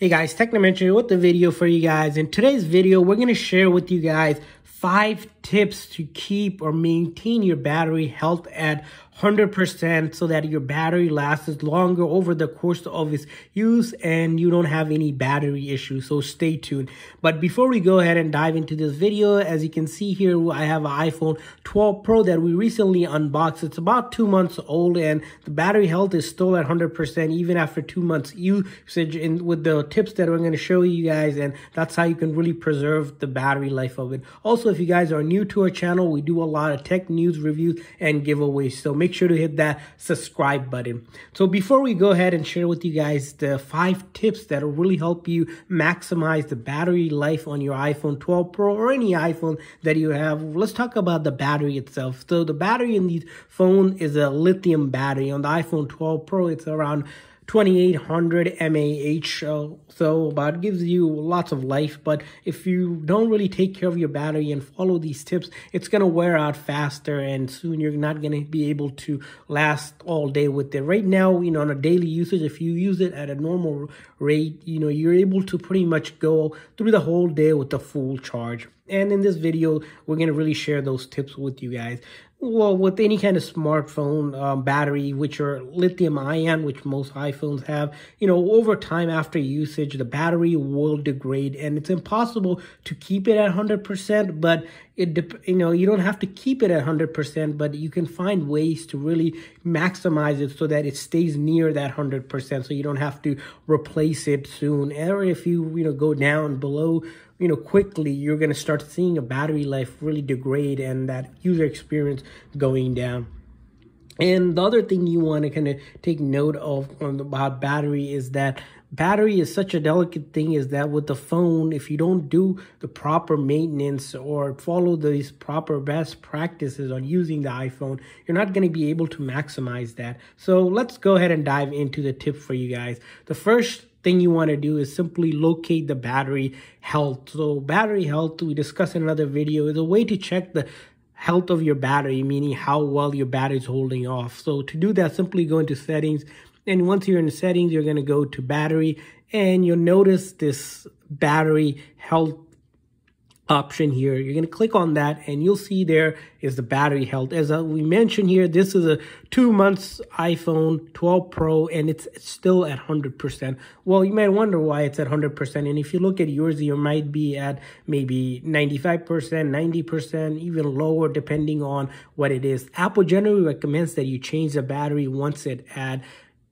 Hey guys, Technomentary with the video for you guys. In today's video, we're going to share with you guys five tips to keep or maintain your battery health at 100% so that your battery lasts longer over the course of its use and you don't have any battery issues. So stay tuned. But before we go ahead and dive into this video, as you can see here, I have an iPhone 12 Pro that we recently unboxed. It's about two months old and the battery health is still at 100% even after two months usage in, with the tips that I'm going to show you guys. And that's how you can really preserve the battery life of it. Also, if you guys are new to our channel, we do a lot of tech news reviews and giveaways. So make make sure to hit that subscribe button. So before we go ahead and share with you guys the five tips that will really help you maximize the battery life on your iPhone 12 Pro or any iPhone that you have, let's talk about the battery itself. So the battery in these phone is a lithium battery. On the iPhone 12 Pro, it's around 2800 mAh, uh, so about gives you lots of life. But if you don't really take care of your battery and follow these tips, it's gonna wear out faster, and soon you're not gonna be able to last all day with it. Right now, you know, on a daily usage, if you use it at a normal rate, you know, you're able to pretty much go through the whole day with a full charge. And in this video, we're going to really share those tips with you guys. Well, with any kind of smartphone um, battery, which are lithium ion, which most iPhones have, you know, over time after usage, the battery will degrade and it's impossible to keep it at 100%, but it, you know, you don't have to keep it at 100%, but you can find ways to really maximize it so that it stays near that 100%. So you don't have to replace it soon. Or if you, you know, go down below you know, quickly you're going to start seeing a battery life really degrade and that user experience going down. And the other thing you want to kind of take note of about battery is that battery is such a delicate thing is that with the phone, if you don't do the proper maintenance or follow these proper best practices on using the iPhone, you're not going to be able to maximize that. So let's go ahead and dive into the tip for you guys. The first thing you want to do is simply locate the battery health. So battery health, we discussed in another video, is a way to check the health of your battery, meaning how well your battery is holding off. So to do that, simply go into settings. And once you're in settings, you're going to go to battery and you'll notice this battery health option here. You're going to click on that and you'll see there is the battery health. As we mentioned here, this is a two months iPhone 12 Pro and it's still at 100%. Well, you might wonder why it's at 100%. And if you look at yours, you might be at maybe 95%, 90%, even lower depending on what it is. Apple generally recommends that you change the battery once it at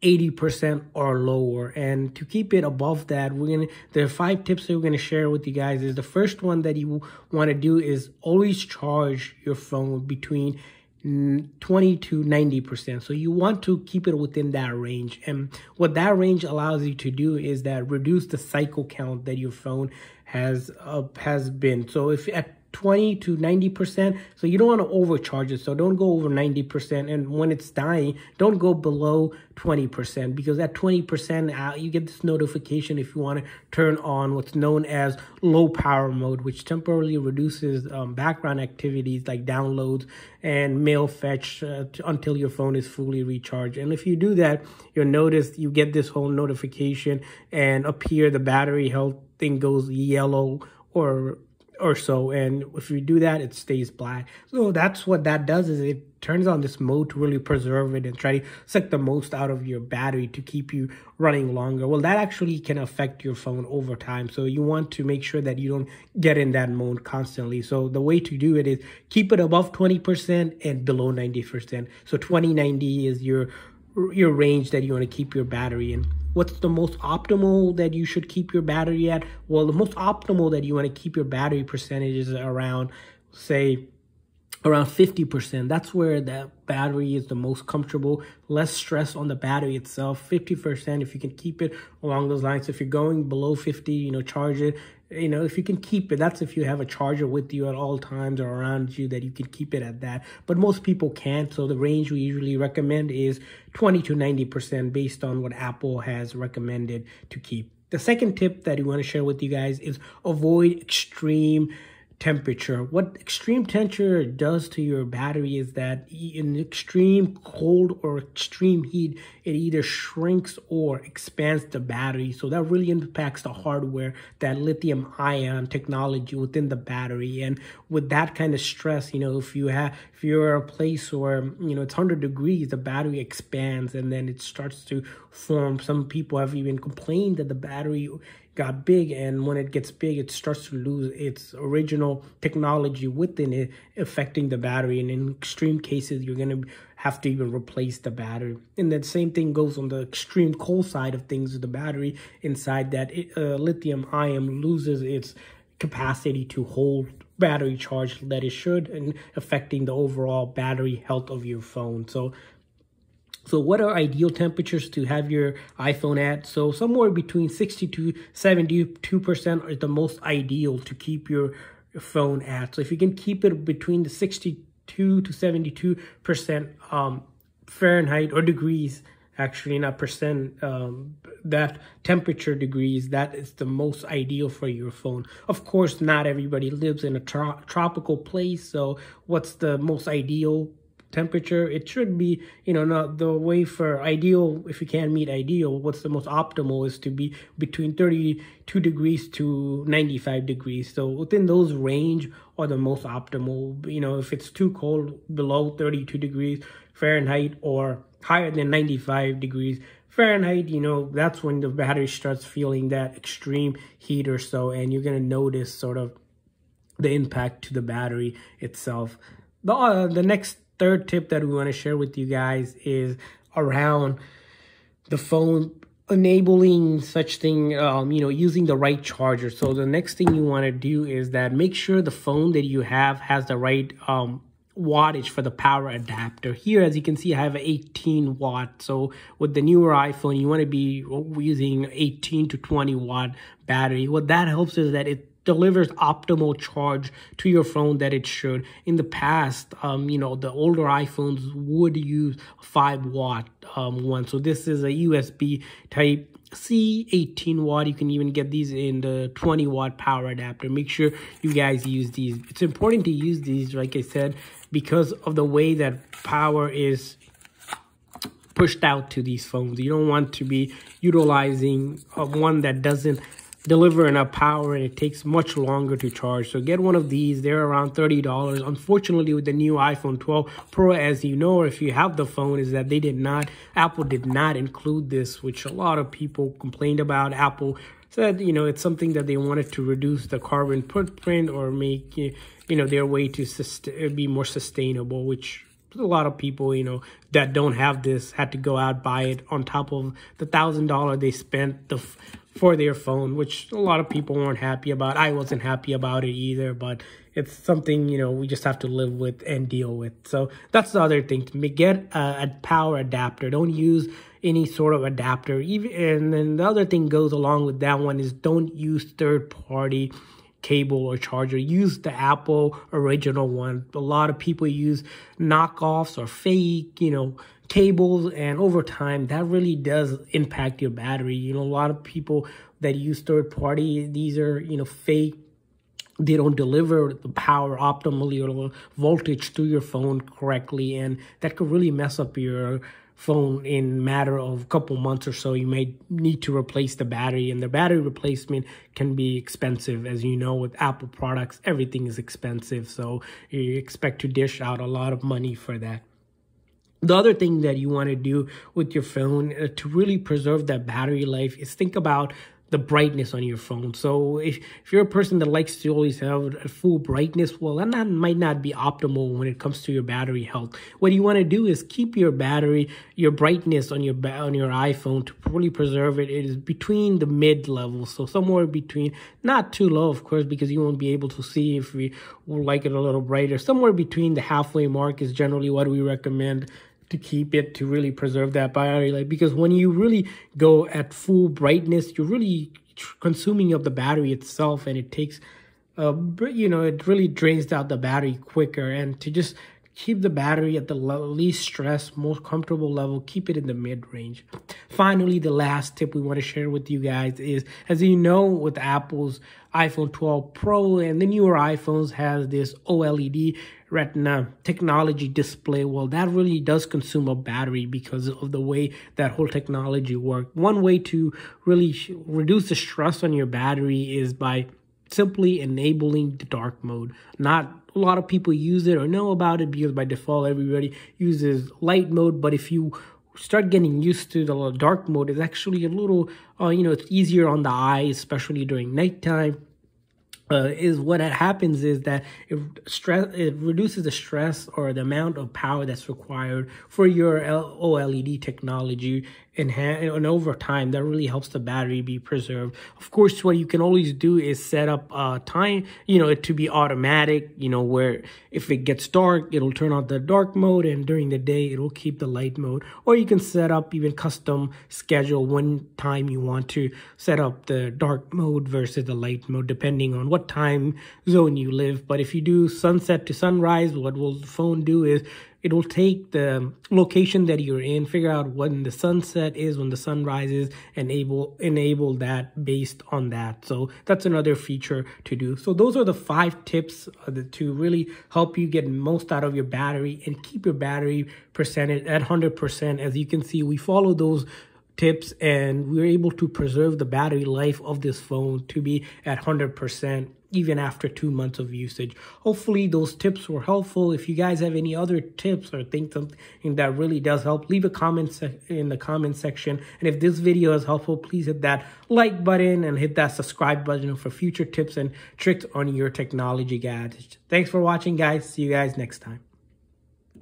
80% or lower. And to keep it above that, we're gonna there are five tips that we're gonna share with you guys. Is the first one that you want to do is always charge your phone between mm, 20 to 90%. So you want to keep it within that range. And what that range allows you to do is that reduce the cycle count that your phone has uh, has been. So if at 20 to 90%. So you don't want to overcharge it. So don't go over 90%. And when it's dying, don't go below 20% because at 20%, uh, you get this notification if you want to turn on what's known as low power mode, which temporarily reduces um, background activities like downloads and mail fetch uh, to, until your phone is fully recharged. And if you do that, you'll notice you get this whole notification and up here, the battery health thing goes yellow or or so. And if you do that, it stays black. So that's what that does is it turns on this mode to really preserve it and try to suck the most out of your battery to keep you running longer. Well, that actually can affect your phone over time. So you want to make sure that you don't get in that mode constantly. So the way to do it is keep it above 20% and below 90%. So 2090 is your your range that you want to keep your battery in what's the most optimal that you should keep your battery at? Well, the most optimal that you want to keep your battery percentage is around, say, around 50%. That's where the battery is the most comfortable, less stress on the battery itself. 50% if you can keep it along those lines. If you're going below 50, you know, charge it you know, if you can keep it, that's if you have a charger with you at all times or around you that you can keep it at that. But most people can't. So the range we usually recommend is 20 to 90% based on what Apple has recommended to keep. The second tip that we want to share with you guys is avoid extreme temperature. What extreme temperature does to your battery is that in extreme cold or extreme heat, it either shrinks or expands the battery. So that really impacts the hardware, that lithium ion technology within the battery. And with that kind of stress, you know, if you have, if you're a place where, you know, it's 100 degrees, the battery expands and then it starts to form. Some people have even complained that the battery got big and when it gets big it starts to lose its original technology within it affecting the battery and in extreme cases you're going to have to even replace the battery and that same thing goes on the extreme cold side of things the battery inside that uh, lithium ion loses its capacity to hold battery charge that it should and affecting the overall battery health of your phone so so what are ideal temperatures to have your iPhone at? So somewhere between 60 to 72% is the most ideal to keep your phone at. So if you can keep it between the 62 to 72% um, Fahrenheit or degrees, actually not percent, um, that temperature degrees, that is the most ideal for your phone. Of course, not everybody lives in a tro tropical place. So what's the most ideal temperature. It should be, you know, not the way for ideal, if you can not meet ideal, what's the most optimal is to be between 32 degrees to 95 degrees. So within those range are the most optimal. You know, if it's too cold below 32 degrees Fahrenheit or higher than 95 degrees Fahrenheit, you know, that's when the battery starts feeling that extreme heat or so, and you're going to notice sort of the impact to the battery itself. The, uh, the next third tip that we want to share with you guys is around the phone enabling such thing um, you know using the right charger so the next thing you want to do is that make sure the phone that you have has the right um, wattage for the power adapter here as you can see i have 18 watt so with the newer iphone you want to be using 18 to 20 watt battery what that helps is that it delivers optimal charge to your phone that it should. In the past, um, you know, the older iPhones would use 5 watt um, one. So this is a USB type C 18 watt. You can even get these in the 20 watt power adapter. Make sure you guys use these. It's important to use these, like I said, because of the way that power is pushed out to these phones. You don't want to be utilizing uh, one that doesn't deliver enough power and it takes much longer to charge. So get one of these. They're around $30. Unfortunately, with the new iPhone 12 Pro, as you know, or if you have the phone, is that they did not, Apple did not include this, which a lot of people complained about. Apple said, you know, it's something that they wanted to reduce the carbon footprint or make, you know, their way to be more sustainable, which a lot of people, you know, that don't have this had to go out buy it on top of the thousand dollar they spent the for their phone, which a lot of people weren't happy about. I wasn't happy about it either, but it's something you know we just have to live with and deal with. So that's the other thing. Get a, a power adapter. Don't use any sort of adapter. Even and then the other thing goes along with that one is don't use third party cable or charger. Use the Apple original one. A lot of people use knockoffs or fake, you know, cables and over time that really does impact your battery. You know, a lot of people that use third party, these are, you know, fake they don't deliver the power optimally or voltage to your phone correctly and that could really mess up your phone in matter of a couple months or so you may need to replace the battery and the battery replacement can be expensive as you know with apple products everything is expensive so you expect to dish out a lot of money for that the other thing that you want to do with your phone uh, to really preserve that battery life is think about the brightness on your phone. So if, if you're a person that likes to always have a full brightness, well, that might not be optimal when it comes to your battery health. What you want to do is keep your battery, your brightness on your on your iPhone to really preserve it. It is between the mid level, so somewhere between, not too low, of course, because you won't be able to see if we like it a little brighter. Somewhere between the halfway mark is generally what we recommend to keep it to really preserve that battery life because when you really go at full brightness you're really consuming of the battery itself and it takes uh, you know it really drains out the battery quicker and to just Keep the battery at the least stress, most comfortable level. Keep it in the mid range. Finally, the last tip we want to share with you guys is as you know, with Apple's iPhone 12 Pro and the newer iPhones has this OLED retina technology display well that really does consume a battery because of the way that whole technology works one way to really reduce the stress on your battery is by simply enabling the dark mode. Not a lot of people use it or know about it because by default everybody uses light mode, but if you start getting used to the dark mode, it's actually a little, uh, you know, it's easier on the eye, especially during nighttime uh, is what happens is that it stress it reduces the stress or the amount of power that's required for your OLED technology and, and over time that really helps the battery be preserved. Of course, what you can always do is set up uh, time, you know, it to be automatic, you know, where if it gets dark, it'll turn on the dark mode and during the day it'll keep the light mode. Or you can set up even custom schedule one time you want to set up the dark mode versus the light mode depending on what what time zone you live. But if you do sunset to sunrise, what will the phone do is it will take the location that you're in, figure out when the sunset is, when the sun rises, and able, enable that based on that. So that's another feature to do. So those are the five tips uh, to really help you get most out of your battery and keep your battery percentage at 100%. As you can see, we follow those tips and we were able to preserve the battery life of this phone to be at 100% even after two months of usage. Hopefully those tips were helpful. If you guys have any other tips or think something that really does help, leave a comment in the comment section. And if this video is helpful, please hit that like button and hit that subscribe button for future tips and tricks on your technology gadgets. Thanks for watching guys. See you guys next time.